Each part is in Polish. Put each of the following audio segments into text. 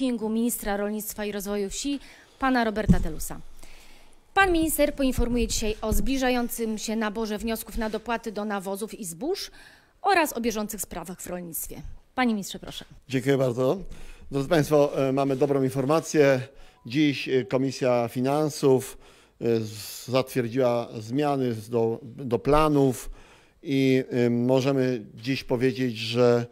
briefingu ministra rolnictwa i rozwoju wsi, pana Roberta Telusa. Pan minister poinformuje dzisiaj o zbliżającym się naborze wniosków na dopłaty do nawozów i zbóż oraz o bieżących sprawach w rolnictwie. Panie ministrze, proszę. Dziękuję bardzo. Drodzy Państwo, e, mamy dobrą informację. Dziś e, Komisja Finansów e, zatwierdziła zmiany do, do planów i możemy dziś powiedzieć, że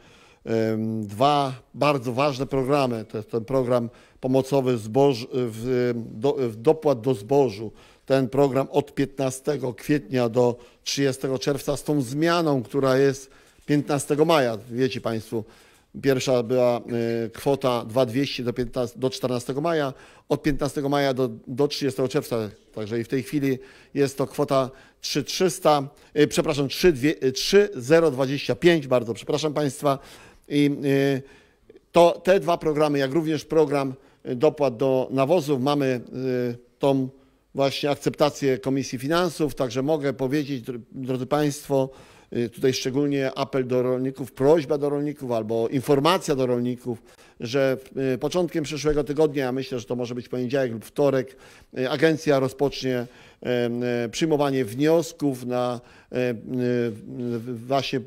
dwa bardzo ważne programy. To jest ten program pomocowy zboż, w, do, w dopłat do zbożu, ten program od 15 kwietnia do 30 czerwca z tą zmianą, która jest 15 maja. Wiecie Państwo, pierwsza była e, kwota 2200 do, 15, do 14 maja, od 15 maja do, do 30 czerwca. Także i w tej chwili jest to kwota 3300, e, przepraszam, 3025, bardzo przepraszam Państwa. I y, to te dwa programy, jak również program y, dopłat do nawozów, mamy y, tą właśnie akceptację Komisji Finansów, także mogę powiedzieć, drodzy Państwo, tutaj szczególnie apel do rolników, prośba do rolników albo informacja do rolników, że początkiem przyszłego tygodnia, ja myślę, że to może być poniedziałek lub wtorek, agencja rozpocznie przyjmowanie wniosków na właśnie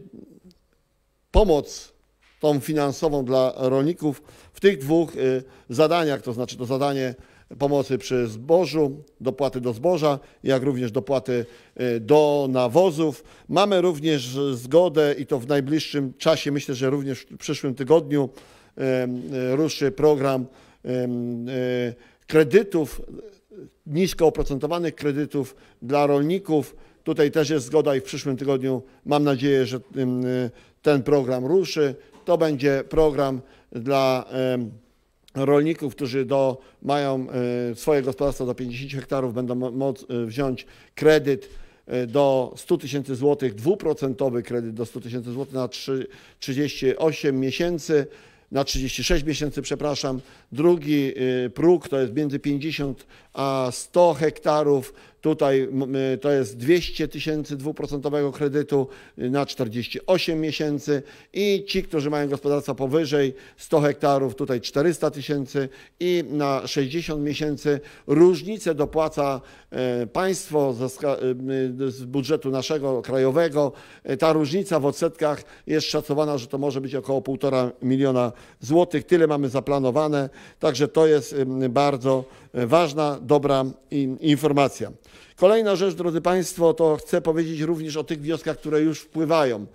pomoc tą finansową dla rolników w tych dwóch y, zadaniach, to znaczy to zadanie pomocy przy zbożu, dopłaty do zboża, jak również dopłaty y, do nawozów. Mamy również zgodę i to w najbliższym czasie, myślę, że również w przyszłym tygodniu y, ruszy program kredytów, nisko oprocentowanych kredytów dla rolników. Tutaj też jest zgoda i w przyszłym tygodniu mam nadzieję, że ten program ruszy. To będzie program dla rolników, którzy do, mają e, swoje gospodarstwo do 50 hektarów, będą e, wziąć kredyt e, do 100 tysięcy złotych, dwuprocentowy kredyt do 100 tysięcy złotych na 3, 38 miesięcy, na 36 miesięcy, przepraszam. Drugi próg to jest między 50 a 100 hektarów Tutaj to jest 200 tysięcy dwuprocentowego kredytu na 48 miesięcy i ci, którzy mają gospodarstwa powyżej 100 hektarów, tutaj 400 tysięcy i na 60 miesięcy różnicę dopłaca e, państwo e, z budżetu naszego krajowego. E, ta różnica w odsetkach jest szacowana, że to może być około 1,5 miliona złotych. Tyle mamy zaplanowane, także to jest bardzo ważna, dobra informacja. Kolejna rzecz, drodzy Państwo, to chcę powiedzieć również o tych wnioskach, które już wpływają.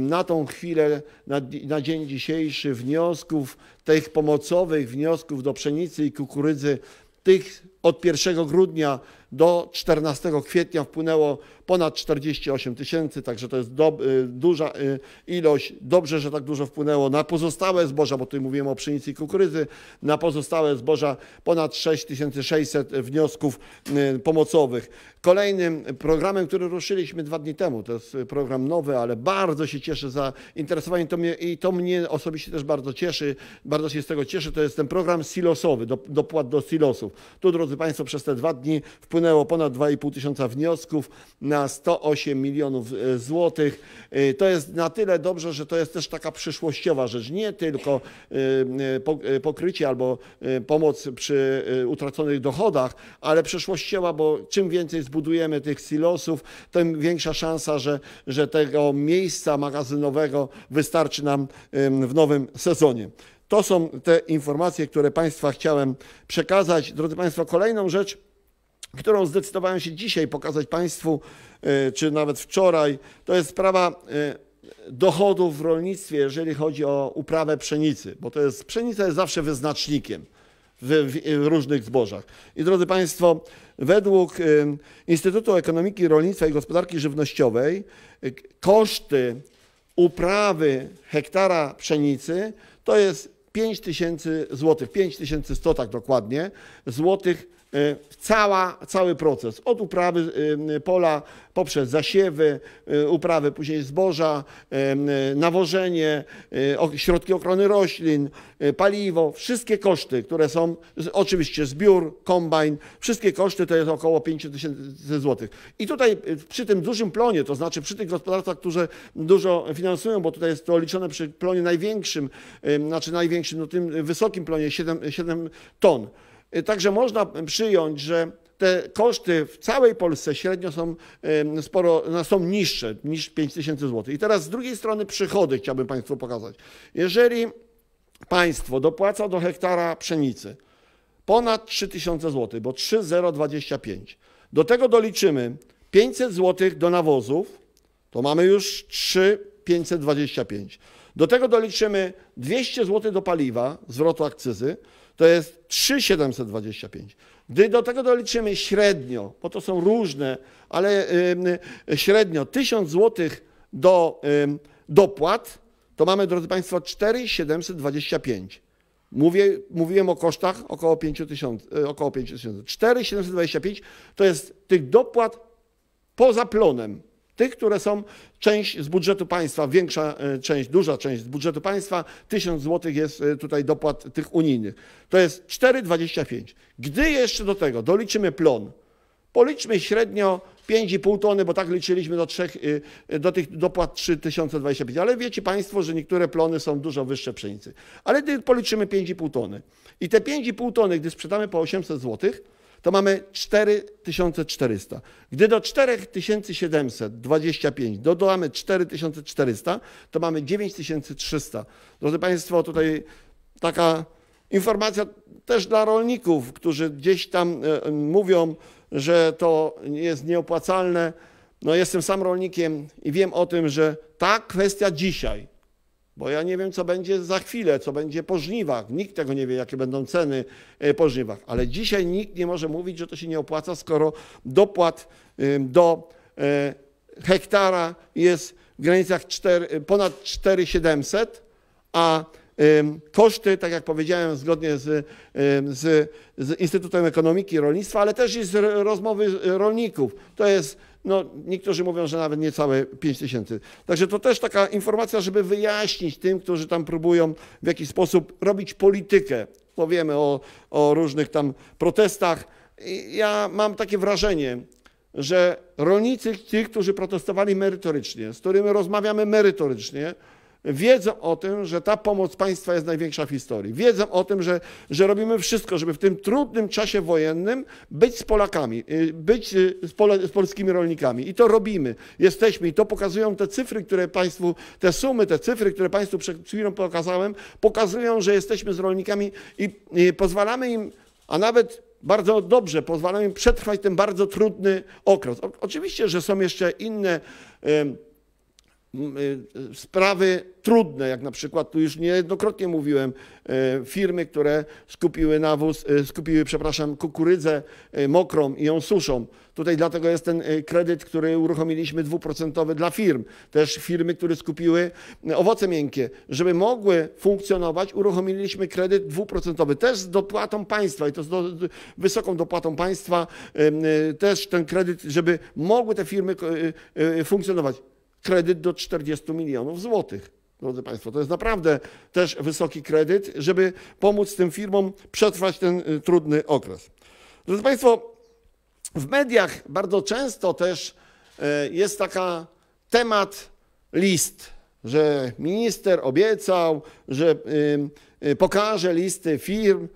Na tą chwilę, na, na dzień dzisiejszy, wniosków, tych pomocowych wniosków do pszenicy i kukurydzy, tych od 1 grudnia do 14 kwietnia wpłynęło ponad 48 tysięcy, także to jest do, y, duża y, ilość. Dobrze, że tak dużo wpłynęło na pozostałe zboża, bo tutaj mówiłem o pszenicy i kukurydzy, na pozostałe zboża ponad 6600 wniosków y, pomocowych. Kolejnym programem, który ruszyliśmy dwa dni temu, to jest program nowy, ale bardzo się cieszę za interesowanie to mnie, i to mnie osobiście też bardzo cieszy, bardzo się z tego cieszę, to jest ten program silosowy, dopłat do silosów. Tu, drodzy Państwo, przez te dwa dni wpłynęło wpłynęło ponad 2,5 tysiąca wniosków na 108 milionów e, złotych. E, to jest na tyle dobrze, że to jest też taka przyszłościowa rzecz. Nie tylko e, pokrycie albo pomoc przy utraconych dochodach, ale przyszłościowa, bo czym więcej zbudujemy tych silosów, tym większa szansa, że, że tego miejsca magazynowego wystarczy nam w nowym sezonie. To są te informacje, które Państwa chciałem przekazać. Drodzy Państwo, kolejną rzecz którą zdecydowałem się dzisiaj pokazać Państwu, e, czy nawet wczoraj. To jest sprawa e, dochodów w rolnictwie, jeżeli chodzi o uprawę pszenicy, bo to jest, pszenica jest zawsze wyznacznikiem. W, w, e, różnych zbożach. I drodzy Państwo, według Instytutu Ekonomiki Rolnictwa i Gospodarki Żywnościowej koszty uprawy hektara pszenicy to jest 5 tysięcy złotych, 5100 tak dokładnie, złotych Y, cała, cały proces. Od uprawy y, pola poprzez zasiewy, y, uprawy później zboża, nawożenie, środki ochrony roślin, paliwo, wszystkie koszty, które są, oczywiście zbiór, kombajn, wszystkie koszty to jest około 5000 tysięcy złotych. I tutaj przy tym dużym plonie, to znaczy przy tych gospodarstwach, które dużo finansują, bo tutaj jest to liczone przy plonie największym, znaczy największym, no tym wysokim plonie 7, 7 ton. Y, także można przyjąć, że te koszty w całej Polsce średnio są y, sporo, no, są niższe niż 5000 zł. I teraz z drugiej strony przychody chciałbym Państwu pokazać. Jeżeli państwo dopłaca do hektara pszenicy ponad 3000 zł, bo 3025, do tego doliczymy 500 zł do nawozów, to mamy już 3525. Do tego doliczymy 200 zł do paliwa, zwrotu akcyzy, to jest 3,725. Gdy do tego doliczymy średnio, bo to są różne, ale średnio 1000 zł do dopłat, to mamy, drodzy Państwo, 4,725. Mówię, mówiłem o kosztach około 5000, y, około 5000. 4,725 to jest tych dopłat poza plonem, tych, które są część z budżetu państwa, większa e, część, duża część z budżetu państwa, 1000 zł jest e, tutaj dopłat tych unijnych. To jest 4,25. Gdy jeszcze do tego doliczymy plon, policzmy średnio 5,5 tony, bo tak liczyliśmy do, e, do tych dopłat 3025, ale wiecie Państwo, że niektóre plony są dużo wyższe pszenicy. Ale gdy policzymy 5,5 tony i te 5,5 tony, gdy sprzedamy po 800 złotych, to mamy 4400. Gdy do 4725 dodamy 4400, to mamy 9300. Drodzy Państwo, tutaj taka informacja też dla rolników, którzy gdzieś tam e, mówią, że to jest nieopłacalne. No jestem sam rolnikiem i wiem o tym, że ta kwestia dzisiaj bo ja nie wiem, co będzie za chwilę, co będzie po żniwach. Nikt tego nie wie, jakie będą ceny e, po żniwach. Ale dzisiaj nikt nie może mówić, że to się nie opłaca, skoro dopłat do e, hektara jest w granicach 4, e, ponad 4700, a Koszty, tak jak powiedziałem, zgodnie z, z, z Instytutem Ekonomiki i Rolnictwa, ale też i z rozmowy rolników, to jest no, niektórzy mówią, że nawet niecałe 5 tysięcy. Także to też taka informacja, żeby wyjaśnić tym, którzy tam próbują w jakiś sposób robić politykę. powiemy o, o różnych tam protestach. I ja mam takie wrażenie, że rolnicy, ci, którzy protestowali merytorycznie, z którymi rozmawiamy merytorycznie, wiedzą o tym, że ta pomoc państwa jest największa w historii. Wiedzą o tym, że, że robimy wszystko, żeby w tym trudnym czasie wojennym być z Polakami, y, być y, z, pole, z, polskimi rolnikami. I to robimy. Jesteśmy i to pokazują te cyfry, które państwu, te sumy, te cyfry, które państwu przed chwilą pokazałem, pokazują, że jesteśmy z rolnikami i, i pozwalamy im, a nawet bardzo dobrze pozwalamy im przetrwać ten bardzo trudny okres. O, oczywiście, że są jeszcze inne. Y, y, sprawy trudne, jak na przykład, tu już niejednokrotnie mówiłem, y, firmy, które skupiły nawóz, skupiły, przepraszam, kukurydzę mokrą i ją suszą. Tutaj dlatego jest ten kredyt, który uruchomiliśmy dwuprocentowy dla firm. Też firmy, które skupiły owoce miękkie. Żeby mogły funkcjonować, uruchomiliśmy kredyt dwuprocentowy. Też z dopłatą państwa i to z do, wysoką dopłatą państwa. Też ten kredyt, żeby mogły te firmy funkcjonować kredyt do 40 milionów złotych. Drodzy Państwo, to jest naprawdę też wysoki kredyt, żeby pomóc tym firmom przetrwać ten y, trudny okres. Drodzy Państwo, w mediach bardzo często też y, jest taka temat list, że minister obiecał, że y, pokaże listy firm.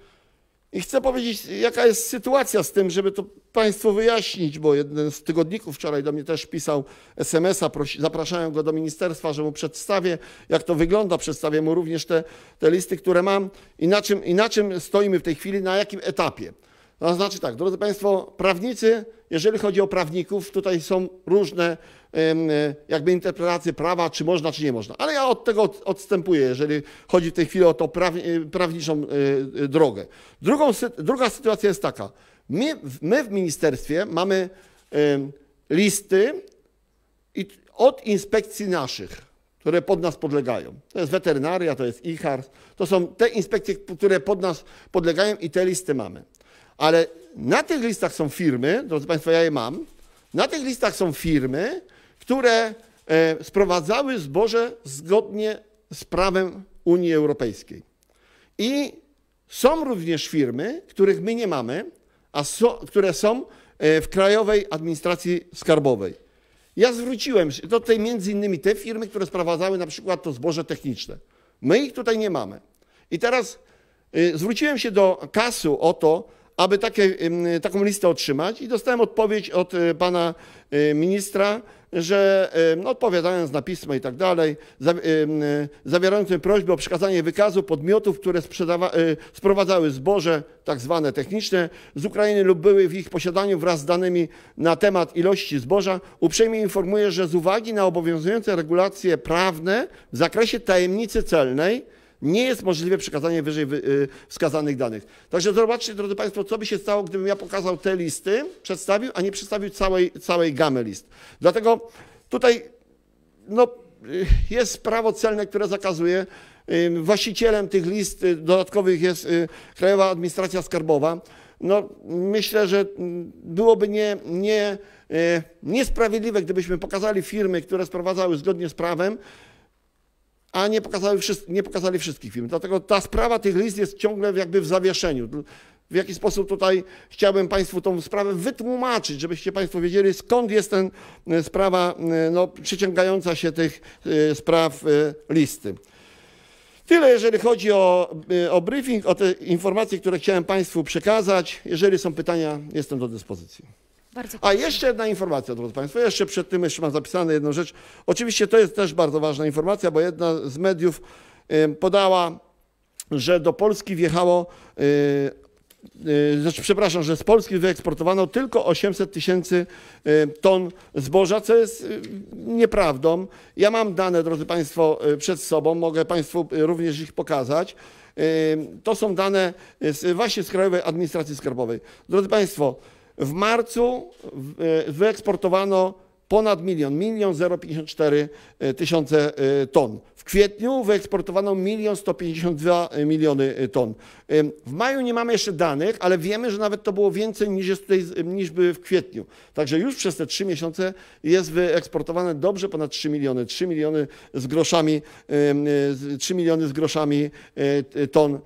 I chcę powiedzieć, jaka jest sytuacja z tym, żeby to Państwu wyjaśnić, bo jeden z tygodników wczoraj do mnie też pisał SMS-a, zapraszają go do ministerstwa, że mu przedstawię, jak to wygląda, przedstawię mu również te, te listy, które mam i na, czym, i na czym stoimy w tej chwili, na jakim etapie. To znaczy tak, drodzy Państwo, prawnicy, jeżeli chodzi o prawników, tutaj są różne E, jakby interpretację prawa, czy można, czy nie można. Ale ja od tego odstępuję, jeżeli chodzi w tej chwili o tą e, prawniczą e, drogę. Drugą, druga sytuacja jest taka. My, my w ministerstwie mamy listy od inspekcji naszych które pod nas podlegają. To jest weterynaria, to jest IHAR, to są te inspekcje, które pod nas podlegają i te listy mamy. Ale na tych listach są firmy, drodzy Państwo, ja je mam, na tych listach są firmy, które e, sprowadzały zboże zgodnie z prawem Unii Europejskiej. I są również firmy, których my nie mamy, a so, które są e, w Krajowej Administracji Skarbowej. Ja zwróciłem się do tej między innymi te firmy, które sprowadzały na przykład to zboże techniczne. My ich tutaj nie mamy. I teraz e, zwróciłem się do kasu o to, aby takie, taką listę otrzymać i dostałem odpowiedź od e, pana e, ministra, że e, no, odpowiadając na pismo i tak dalej, zawierającym prośbę o przekazanie wykazu podmiotów, które sprowadzały zboże, tak zwane techniczne, z Ukrainy lub były w ich posiadaniu wraz z danymi na temat ilości zboża, uprzejmie informuję, że z uwagi na obowiązujące regulacje prawne w zakresie tajemnicy celnej, nie jest możliwe przekazanie wyżej y, wskazanych danych. Także zobaczcie, drodzy Państwo, co by się stało, gdybym ja pokazał te listy, przedstawił, a nie przedstawił całej, całej gamy list. Dlatego tutaj no, y, jest prawo celne, które zakazuje. Właścicielem tych list y, dodatkowych jest Krajowa Administracja Skarbowa. No, myślę, że mm, byłoby nie, nie, niesprawiedliwe, gdybyśmy pokazali firmy, które sprowadzały zgodnie z prawem, a nie pokazali, nie pokazali wszystkich filmów. Dlatego ta sprawa tych list jest ciągle jakby w zawieszeniu. W jaki sposób tutaj chciałbym Państwu tą sprawę wytłumaczyć, żebyście Państwo wiedzieli, skąd jest ten e, sprawa e, no, przyciągająca się tych e, spraw listy. Tyle, jeżeli chodzi o, o briefing, o te informacje, które chciałem Państwu przekazać. Jeżeli są pytania, jestem do dyspozycji. Bardzo A jeszcze jedna informacja, drodzy Państwo. Jeszcze przed tym jeszcze mam zapisane jedną rzecz. Oczywiście to jest też bardzo ważna informacja, bo jedna z mediów podała, że do Polski wjechało e, e, znaczy, przepraszam, że z Polski wyeksportowano tylko 800 tysięcy e, ton zboża, co jest nieprawdą. Ja mam dane, drodzy Państwo, przed sobą, mogę Państwu również ich pokazać. To są dane właśnie z Krajowej Administracji Skarbowej. Drodzy Państwo, w marcu e, wyeksportowano ponad milion, milion 054 e, tysiące e, ton. W kwietniu wyeksportowano milion 152 miliony e, ton. W maju nie mamy jeszcze danych, ale wiemy, że nawet to było więcej niż, jest tutaj, niż by w kwietniu. Także już przez te trzy miesiące jest wyeksportowane dobrze ponad 3 miliony, 3 miliony z groszami, 3 miliony z groszami ton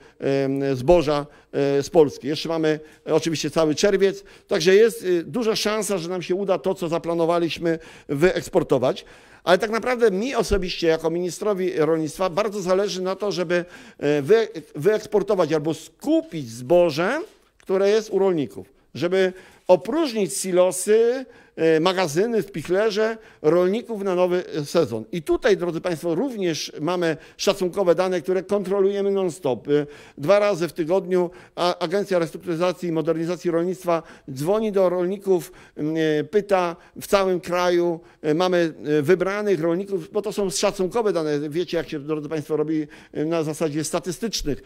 zboża z Polski. Jeszcze mamy oczywiście cały czerwiec, także jest duża szansa, że nam się uda to, co zaplanowaliśmy wyeksportować. Ale tak naprawdę mi osobiście, jako ministrowi rolnictwa, bardzo zależy na to, żeby e, wy, wyeksportować albo skupić zboże, które jest u rolników, żeby opróżnić silosy, E, magazyny, spichlerze rolników na nowy sezon. I tutaj, drodzy Państwo, również mamy szacunkowe dane, które kontrolujemy non-stop. E, dwa razy w tygodniu Agencja Restrukturyzacji i Modernizacji Rolnictwa dzwoni do rolników, e, pyta w całym kraju. Mamy wybranych rolników, bo to są szacunkowe dane. Wiecie, jak się, drodzy Państwo, robi na zasadzie statystycznych.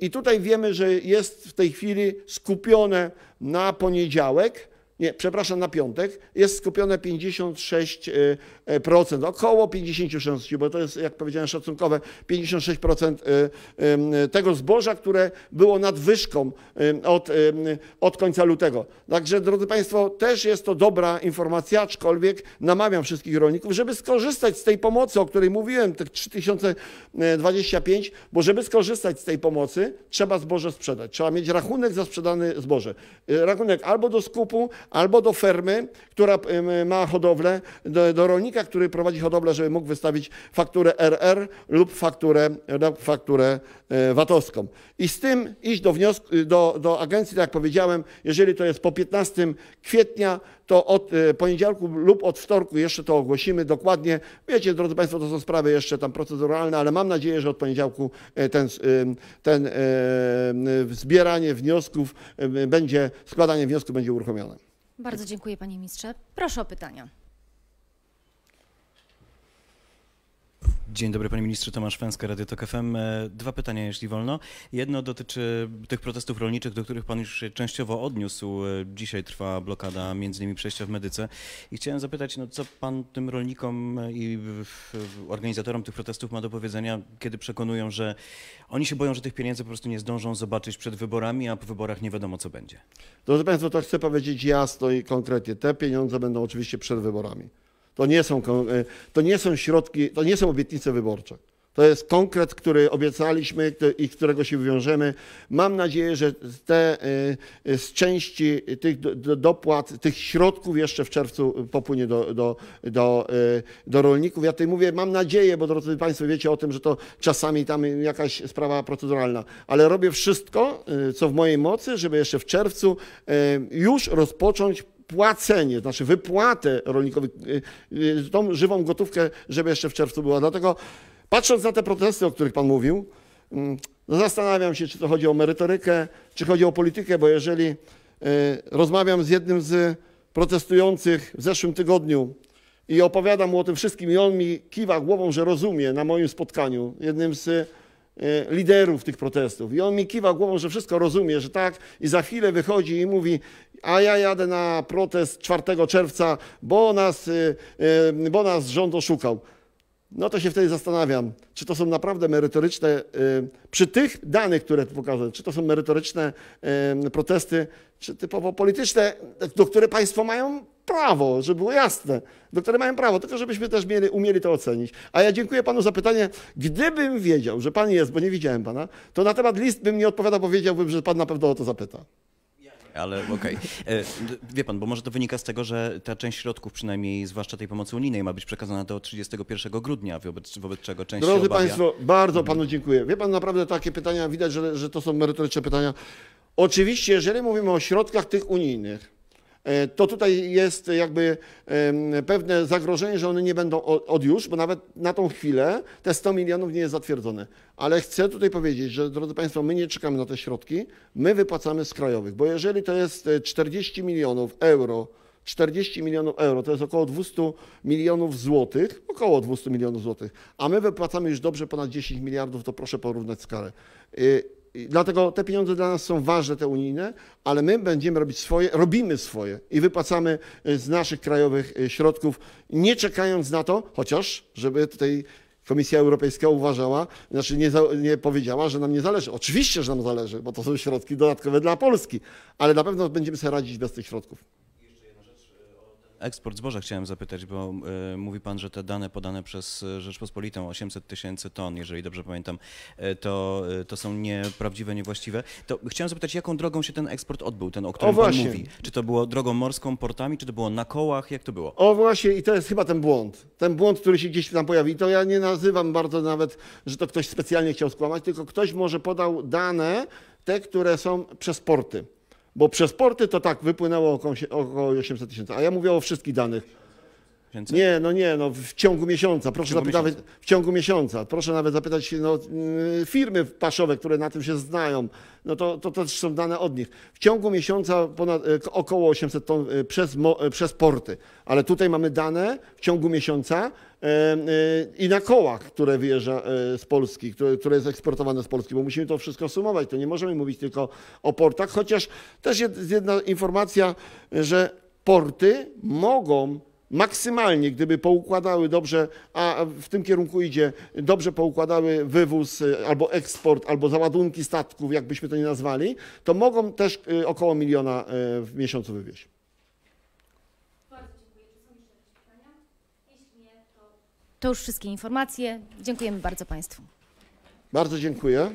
I tutaj wiemy, że jest w tej chwili skupione na poniedziałek nie, przepraszam, na piątek jest skupione 56%, e, e, około 56%, bo to jest, jak powiedziałem, szacunkowe, 56% e, tego zboża, które było nadwyżką od, od końca lutego. Także, drodzy Państwo, też jest to dobra informacja, aczkolwiek namawiam wszystkich rolników, żeby skorzystać z tej pomocy, o której mówiłem, tych 3025, bo żeby skorzystać z tej pomocy, trzeba zboże sprzedać. Trzeba mieć rachunek za sprzedane zboże. Rachunek albo do skupu, albo do fermy, która ma hodowlę, do, do rolnika, który prowadzi hodowlę, żeby mógł wystawić fakturę RR lub fakturę, fakturę e, VAT-owską. I z tym iść do, wniosku, do, do agencji, tak jak powiedziałem, jeżeli to jest po 15 kwietnia, to od e, poniedziałku lub od wtorku jeszcze to ogłosimy dokładnie. Wiecie, drodzy Państwo, to są sprawy jeszcze tam proceduralne, ale mam nadzieję, że od poniedziałku e, ten, ten zbieranie wniosków będzie, składanie wniosków będzie uruchomione. Bardzo dziękuję panie ministrze. Proszę o pytania. Dzień dobry panie ministrze, Tomasz Fęska, Radio Tok FM. E, dwa pytania, jeśli wolno. Jedno dotyczy tych protestów rolniczych, do których pan już się częściowo odniósł. E, dzisiaj trwa blokada między innymi przejścia w Medyce i chciałem zapytać, no co pan tym rolnikom i organizatorom tych protestów ma do powiedzenia, kiedy przekonują, że oni się boją, że tych pieniędzy po prostu nie zdążą zobaczyć przed wyborami, a po wyborach nie wiadomo co będzie. Drodzy państwo, to chcę powiedzieć jasno i konkretnie. Te pieniądze będą oczywiście przed wyborami. To nie są, e, to nie są środki, to nie są obietnice wyborcze. To jest konkret, który obiecaliśmy i którego się wywiążemy. Mam nadzieję, że te, e, z części tych dopłat, tych środków jeszcze w czerwcu popłynie do, do, do, e, do rolników. Ja tutaj mówię, mam nadzieję, bo drodzy Państwo wiecie o tym, że to czasami tam jakaś sprawa proceduralna, ale robię wszystko, co w mojej mocy, żeby jeszcze w czerwcu już rozpocząć płacenie, znaczy wypłatę rolnikowi, y, y, tą żywą gotówkę, żeby jeszcze w czerwcu była. Dlatego patrząc na te protesty, o których Pan mówił, mm, no zastanawiam się, czy to chodzi o merytorykę, czy chodzi o politykę, bo jeżeli y, rozmawiam z jednym z protestujących w zeszłym tygodniu i opowiadam mu o tym wszystkim i on mi kiwa głową, że rozumie na moim spotkaniu, jednym z Y, liderów tych protestów. I on mi kiwa głową, że wszystko rozumie, że tak. I za chwilę wychodzi i mówi, a ja jadę na protest 4 czerwca, bo nas, y, y, bo nas rząd oszukał no to się wtedy zastanawiam, czy to są naprawdę merytoryczne, y, przy tych danych, które tu pokazuję, czy to są merytoryczne y, protesty, czy typowo polityczne, do których państwo mają prawo, żeby było jasne, do które mają prawo, tylko żebyśmy też mieli, umieli to ocenić. A ja dziękuję panu za pytanie. Gdybym wiedział, że pan jest, bo nie widziałem pana, to na temat list bym nie odpowiadał, powiedziałbym, że pan na pewno o to zapyta ale okej. Okay. E, wie pan, bo może to wynika z tego, że ta część środków, przynajmniej zwłaszcza tej pomocy unijnej, ma być przekazana do 31 grudnia, wobec, wobec czego część Drodzy obawia... Państwo, bardzo panu dziękuję. Wie pan, naprawdę takie pytania, widać, że, że to są merytoryczne pytania. Oczywiście, jeżeli mówimy o środkach tych unijnych, E, to tutaj jest jakby pewne zagrożenie, że one nie będą od już, bo nawet na tą chwilę te 100 milionów nie jest zatwierdzone. Ale chcę tutaj powiedzieć, że drodzy Państwo, my nie czekamy na te środki, my wypłacamy z krajowych, bo jeżeli to jest 40 e, milionów euro, 40 milionów euro, to jest około 200 milionów złotych, około 200 milionów złotych, a my wypłacamy już dobrze ponad 10 miliardów, to proszę porównać skalę. E, Dlatego te pieniądze dla nas są ważne, te unijne, ale my będziemy robić swoje, robimy swoje i wypłacamy e, z naszych krajowych e, środków, nie czekając na to, chociaż, żeby tutaj Komisja Europejska uważała, znaczy nie, nie, powiedziała, że nam nie zależy. Oczywiście, że nam zależy, bo to są środki dodatkowe dla Polski, ale na pewno będziemy sobie radzić bez tych środków. Eksport zboża chciałem zapytać, bo y, mówi Pan, że te dane podane przez Rzeczpospolitą, 800 tysięcy ton, jeżeli dobrze pamiętam, y, to, y, to są nieprawdziwe, niewłaściwe. To chciałem zapytać, jaką drogą się ten eksport odbył, ten, o którym o Pan właśnie. mówi? Czy to było drogą morską, portami, czy to było na kołach? Jak to było? O właśnie i to jest chyba ten błąd. Ten błąd, który się gdzieś tam pojawi. To ja nie nazywam bardzo nawet, że to ktoś specjalnie chciał skłamać, tylko ktoś może podał dane, te, które są przez porty bo przez porty to tak wypłynęło około 800 tysięcy, a ja mówię o wszystkich danych. Nie, no nie, no w ciągu miesiąca. Proszę w ciągu, zapytać, miesiąca. w ciągu miesiąca. Proszę nawet zapytać no, mm, firmy paszowe, które na tym się znają. No to, to też są dane od nich. W ciągu miesiąca ponad, e, około 800 ton e, przez, e, przez porty. Ale tutaj mamy dane w ciągu miesiąca i na kołach, które wyjeżdża z Polski, które, które jest eksportowane z Polski, bo musimy to wszystko sumować. To nie możemy mówić tylko o portach, chociaż też jest jedna informacja, że porty mogą maksymalnie, gdyby poukładały dobrze, a w tym kierunku idzie, dobrze poukładały wywóz e, albo eksport, albo załadunki statków, jakbyśmy to nie nazwali, to mogą też e, około miliona e, w miesiącu wywieźć. To już wszystkie informacje. Dziękujemy bardzo Państwu. Bardzo dziękuję.